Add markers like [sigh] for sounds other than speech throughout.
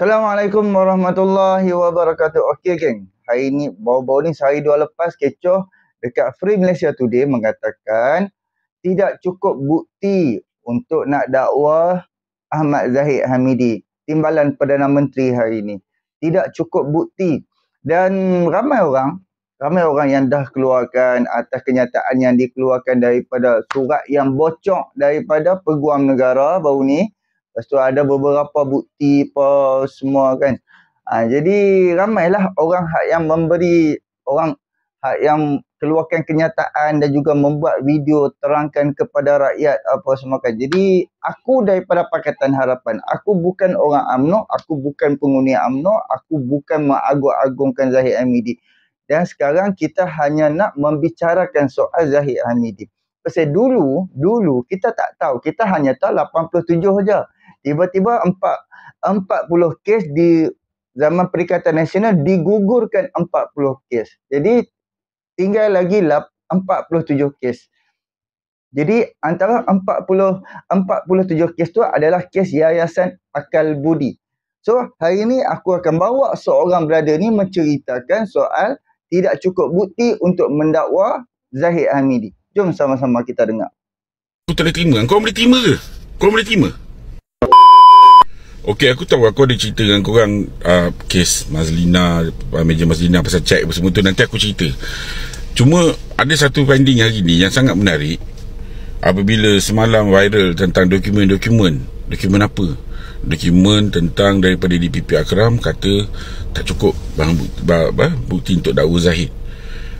Assalamualaikum warahmatullahi wabarakatuh. Okey geng. Hari ni bau-bau ni sehari dua lepas kecoh dekat Free Malaysia Today mengatakan tidak cukup bukti untuk nak dakwa Ahmad Zahid Hamidi timbalan Perdana Menteri hari ini. Tidak cukup bukti dan ramai orang ramai orang yang dah keluarkan atas kenyataan yang dikeluarkan daripada surat yang bocor daripada Peguam Negara baru ni Lepas tu ada beberapa bukti apa semua kan. Ha, jadi ramailah orang hak yang memberi orang hak yang keluarkan kenyataan dan juga membuat video terangkan kepada rakyat apa semua kan. Jadi aku daripada Pakatan Harapan, aku bukan orang amno, aku bukan penghuni amno, aku bukan mengagung-agungkan Zahid Hamidi. Dan sekarang kita hanya nak membicarakan soal Zahid Hamidi. Sebab dulu, dulu kita tak tahu, kita hanya tahu 87 saja. Tiba-tiba 40 kes di zaman Perikatan Nasional digugurkan 40 kes. Jadi tinggal lagi 47 kes. Jadi antara 40 47 kes tu adalah kes Yayasan Akal Budi. So hari ini aku akan bawa seorang brother ni menceritakan soal tidak cukup bukti untuk mendakwa Zahid Hamidi. Jom sama-sama kita dengar. Kau tak boleh terima. Kau boleh terima ke? Kau boleh terima? Okey, aku tahu aku ada cerita dengan korang uh, kes Mazlina, uh, meja Mazlina pasal cek apa semua tu nanti aku cerita. Cuma ada satu finding hari ni yang sangat menarik. Apabila semalam viral tentang dokumen-dokumen. Dokumen apa? Dokumen tentang daripada DPP Akram kata tak cukup bahan bukti, bahan bukti untuk dakwa Zahid.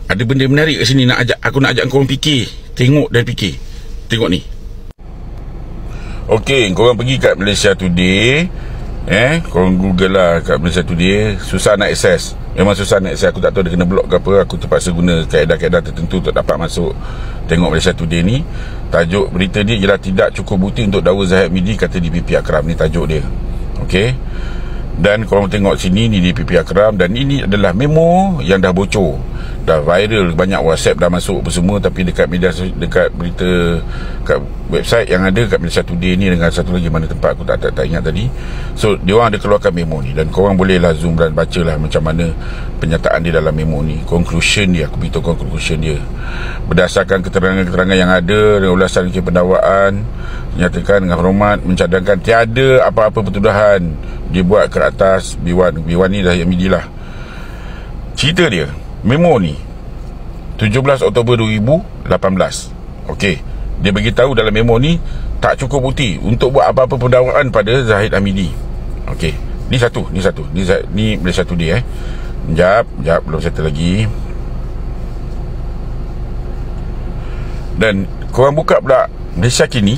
Ada benda menarik kat sini nak ajak aku nak ajak kau orang fikir, tengok dan fikir. Tengok ni. Okey, korang pergi kat Malaysia Today Eh, korang google lah kat Malaysia Today Susah nak akses Memang susah nak akses Aku tak tahu dia kena blok ke apa Aku terpaksa guna kaedah-kaedah tertentu Untuk dapat masuk Tengok Malaysia Today ni Tajuk berita dia ialah Tidak cukup bukti untuk dakwa Zahid Midi Kata DPP Akram ni tajuk dia Okey dan korang tengok sini ni DPP Akram dan ini adalah memo yang dah bocor dah viral banyak WhatsApp dah masuk apa semua tapi dekat media dekat berita kat website yang ada dekat media satu day ni dengan satu lagi mana tempat aku tak tak, tak ingat tadi so dia orang ada keluarkan memo ni dan korang boleh lah zoom dan lah macam mana penyataan dia dalam memo ni conclusion dia aku beritahu conclusion dia berdasarkan keterangan-keterangan yang ada dan ulasan ke pendakwaan menyatakan dengan hormat mencadangkan tiada apa-apa pertuduhan dibuat ke atas B1 B1 ni dah yang midi lah cerita dia memo ni 17 Oktober 2018 okey dia bagi tahu dalam memo ni tak cukup bukti untuk buat apa-apa pendakwaan pada Zahid Hamidi okey ni satu ni satu ni ni boleh satu dia eh jap jap belum settle lagi dan korang buka pula Malaysia kini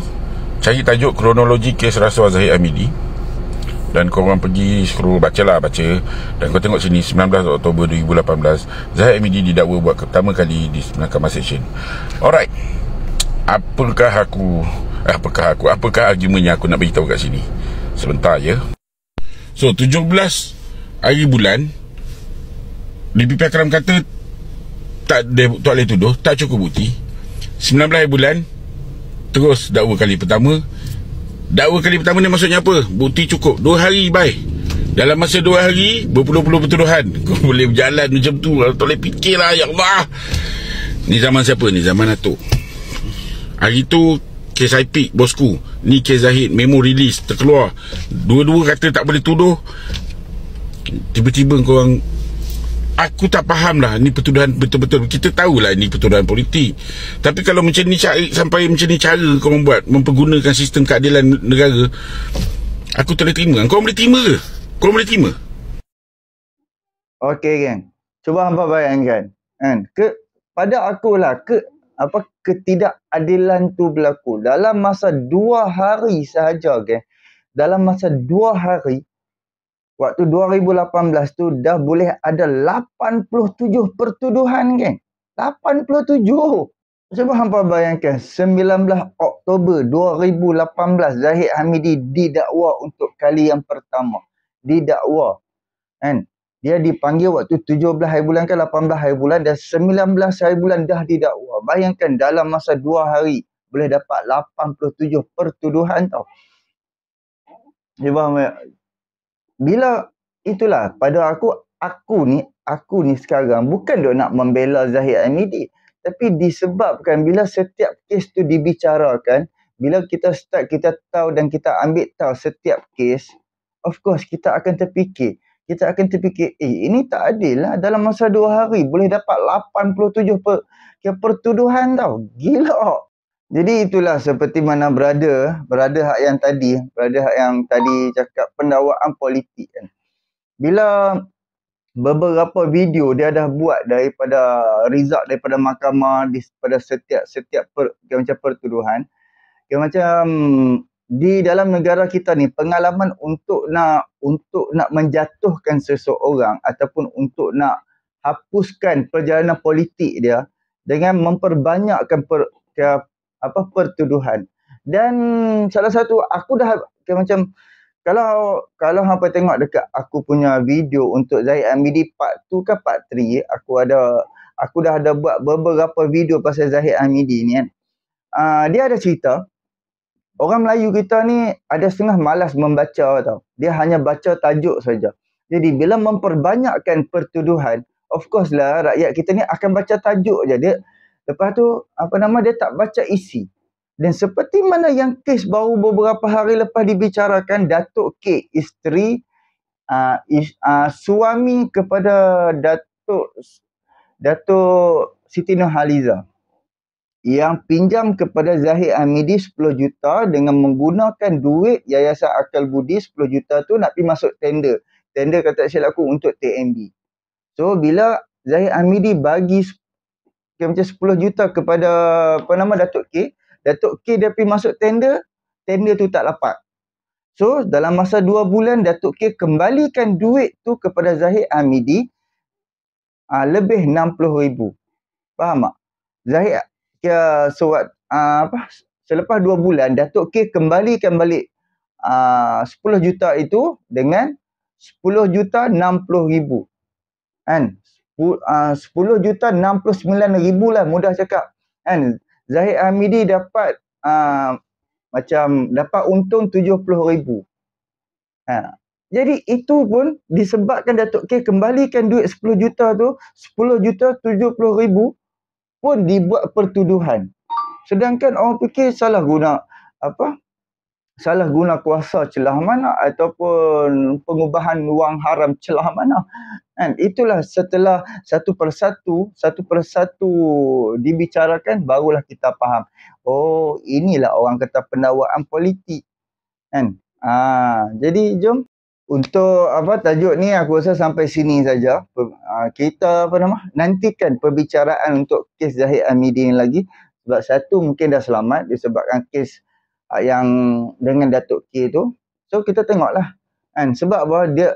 cari tajuk kronologi kes rasuah Zahid Hamidi dan korang pergi baca lah baca dan kau tengok sini 19 Oktober 2018 Zahid MD didakwa buat pertama kali di Senakan Station alright apakah aku eh, apakah aku apakah argument yang aku nak beritahu kat sini sebentar ya so 17 hari bulan DPP Akram kata tak, dia, tak boleh tuduh tak cukup bukti 19 hari bulan terus dakwa kali pertama Dakwa kali pertama ni maksudnya apa? Bukti cukup. Dua hari, bye. Dalam masa dua hari, berpuluh-puluh pertuduhan. [laughs] Kau boleh berjalan macam tu. Tak boleh lah ya Allah. Ni zaman siapa ni? Zaman Atuk. Hari tu, kes IP, bosku. Ni kes Zahid, memo release, terkeluar. Dua-dua kata tak boleh tuduh. Tiba-tiba korang aku tak faham lah ni pertuduhan betul-betul kita tahulah ni pertuduhan politik tapi kalau macam ni cari, sampai macam ni cara kau buat mempergunakan sistem keadilan negara aku tak boleh terima kau boleh terima ke? kau boleh terima? ok geng cuba hampa bayangkan kan ke pada aku lah ke apa ketidakadilan tu berlaku dalam masa dua hari sahaja geng dalam masa dua hari waktu 2018 tu dah boleh ada 87 pertuduhan geng. 87. Cuba hampa bayangkan 19 Oktober 2018 Zahid Hamidi didakwa untuk kali yang pertama. Didakwa. Kan? Dia dipanggil waktu 17 hari bulan ke 18 hari bulan dan 19 hari bulan dah didakwa. Bayangkan dalam masa 2 hari boleh dapat 87 pertuduhan tau. Cuba bila itulah pada aku aku ni aku ni sekarang bukan dok nak membela Zahid Amidi tapi disebabkan bila setiap kes tu dibicarakan bila kita start kita tahu dan kita ambil tahu setiap kes of course kita akan terfikir kita akan terfikir eh ini tak adil lah dalam masa dua hari boleh dapat 87 per, pertuduhan tau gila jadi itulah seperti mana berada, berada hak yang tadi, berada hak yang tadi cakap pendawaan politik kan. Bila beberapa video dia dah buat daripada result daripada mahkamah daripada setiap setiap per, macam pertuduhan dia macam di dalam negara kita ni pengalaman untuk nak untuk nak menjatuhkan seseorang ataupun untuk nak hapuskan perjalanan politik dia dengan memperbanyakkan per, apa pertuduhan dan salah satu aku dah okay, macam kalau kalau hangpa tengok dekat aku punya video untuk Zaid Amidi part tu ke part 3 aku ada aku dah ada buat beberapa video pasal Zaid Amidi ni kan uh, dia ada cerita orang Melayu kita ni ada setengah malas membaca tau dia hanya baca tajuk saja jadi bila memperbanyakkan pertuduhan of course lah rakyat kita ni akan baca tajuk je dia Lepas tu apa nama dia tak baca isi. Dan seperti mana yang kes baru beberapa hari lepas dibicarakan Datuk K isteri uh, is, uh, suami kepada Datuk Datuk Siti Nurhaliza yang pinjam kepada Zahid Amidi 10 juta dengan menggunakan duit Yayasan Akal Budi 10 juta tu nak pergi masuk tender. Tender kata saya laku untuk TMB. So bila Zahid Amidi bagi okay, macam 10 juta kepada apa nama Datuk K. Datuk K dia pergi masuk tender, tender tu tak dapat. So dalam masa 2 bulan Datuk K kembalikan duit tu kepada Zahid Amidi uh, lebih 60 ribu. Faham tak? Zahid, ya, so, uh, apa, selepas 2 bulan Datuk K kembalikan balik ah, uh, 10 juta itu dengan 10 juta 60 ribu. Kan? 10 ah, juta 69 ribu lah mudah cakap kan Zahid Amidi dapat uh, macam dapat untung 70 ribu ha. jadi itu pun disebabkan Datuk K kembalikan duit 10 juta tu 10 juta 70 ribu pun dibuat pertuduhan sedangkan orang fikir salah guna apa salah guna kuasa celah mana ataupun pengubahan wang haram celah mana Kan? Itulah setelah satu persatu, satu persatu dibicarakan, barulah kita faham. Oh, inilah orang kata pendawaan politik. Kan? Aa, ha, jadi, jom. Untuk apa tajuk ni aku rasa sampai sini saja. Ha, kita apa nama? Nantikan perbicaraan untuk kes Zahid Amidi ni lagi. Sebab satu mungkin dah selamat disebabkan kes ha, yang dengan Datuk K tu. So kita tengoklah. Kan sebab bahawa dia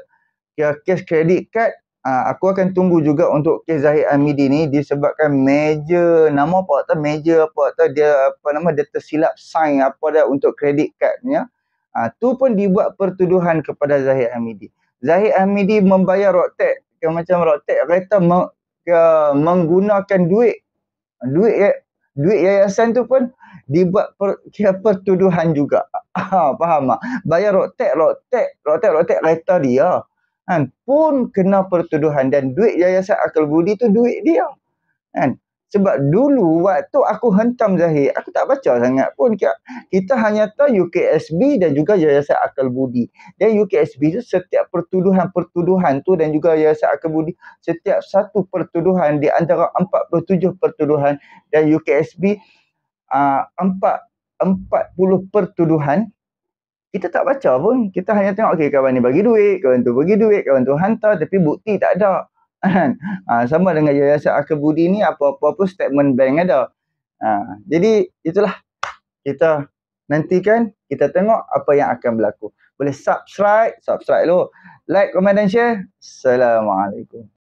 dia ya, kes kredit kad Ah, aku akan tunggu juga untuk kes Zahid Amidi ni disebabkan major nama apa tak major apa tak dia apa nama dia tersilap sign apa dah untuk kredit kadnya. Ah tu pun dibuat pertuduhan kepada Zahid Amidi. Zahid Amidi membayar Rotek ke macam Rotek kereta me, ke, menggunakan duit duit ya, duit yayasan tu pun dibuat per, kira pertuduhan juga. Ha, [laughs] faham tak? Bayar rotek, rotek, rotek, rotek kereta dia kan, pun kena pertuduhan dan duit yayasan akal budi tu duit dia kan sebab dulu waktu aku hentam Zahir, aku tak baca sangat pun. Kita hanya tahu UKSB dan juga Yayasan Akal Budi. Dan UKSB tu setiap pertuduhan-pertuduhan tu dan juga Yayasan Akal Budi, setiap satu pertuduhan di antara 47 pertuduhan dan UKSB, uh, 4, 40 pertuduhan kita tak baca pun kita hanya tengok okey kawan ni bagi duit kawan tu bagi duit kawan tu hantar tapi bukti tak ada [laughs] kan? ha, sama dengan yayasan akil budi ni apa-apa pun statement bank ada ha, jadi itulah kita nantikan kita tengok apa yang akan berlaku boleh subscribe subscribe dulu like comment dan share assalamualaikum